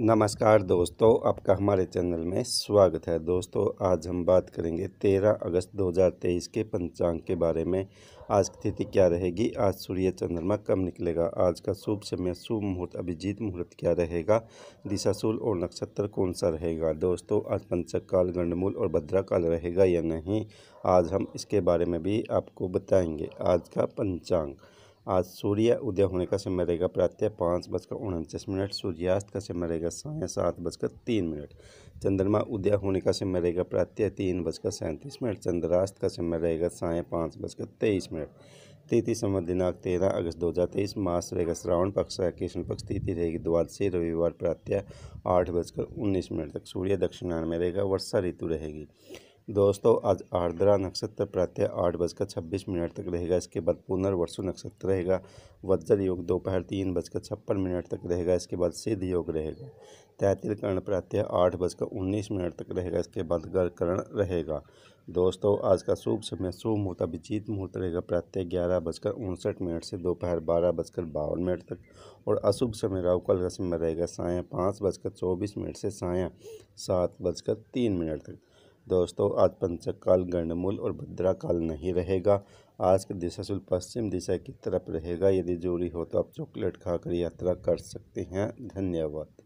नमस्कार दोस्तों आपका हमारे चैनल में स्वागत है दोस्तों आज हम बात करेंगे 13 अगस्त 2023 के पंचांग के बारे में आज की तिथि क्या रहेगी आज सूर्य चंद्रमा कम निकलेगा आज का शुभ समय शुभ मुहूर्त अभिजीत मुहूर्त क्या रहेगा दिशाशूल और नक्षत्र कौन सा रहेगा दोस्तों आज पंचक काल गंडमूल और भद्रा काल रहेगा या नहीं आज हम इसके बारे में भी आपको बताएँगे आज का पंचांग आज सूर्य उदय होने का समय रहेगा प्रातः पाँच बजकर उनचास मिनट सूर्यास्त का समय रहेगा साय सात बजकर तीन मिनट चंद्रमा उदय होने का समय रहेगा प्रातः तीन बजकर सैंतीस मिनट चंद्रास्त का समय रहेगा साय पाँच बजकर तेईस मिनट तिथि समय दिनांक तेरह अगस्त दो हज़ार तेईस मास रहेगा श्रावण पक्ष कृष्ण पक्ष तिथि रहेगी द्वादशी रविवार प्रातः आठ बजकर उन्नीस मिनट तक सूर्य दक्षिणायन में रहेगा वर्षा ऋतु रहेगी दोस्तों आज आर्द्रा नक्षत्र प्रातः आठ बजकर छब्बीस मिनट तक रहेगा इसके बाद पुनर्वसु नक्षत्र रहेगा वज्र योग दोपहर तीन बजकर छप्पन मिनट तक रहेगा इसके बाद सिद्ध योग रहेगा तैतिल कर्ण प्रातः आठ बजकर उन्नीस मिनट तक रहेगा इसके बाद गर्भकरण रहेगा दोस्तों आज का शुभ समय शुभ मुहूर्त अभिजीत मुहूर्त रहेगा प्रातः ग्यारह बजकर उनसठ मिनट से दोपहर बारह बजकर बावन मिनट तक और अशुभ समय राहुकाल का समय रहेगा साय पाँच बजकर चौबीस मिनट से साय सात बजकर तीन मिनट तक दोस्तों आज पंचक काल गणमूल और भद्रा काल नहीं रहेगा आज का दिशा सुल पश्चिम दिशा की तरफ रहेगा यदि जरूरी हो तो आप चॉकलेट खाकर यात्रा कर सकते हैं धन्यवाद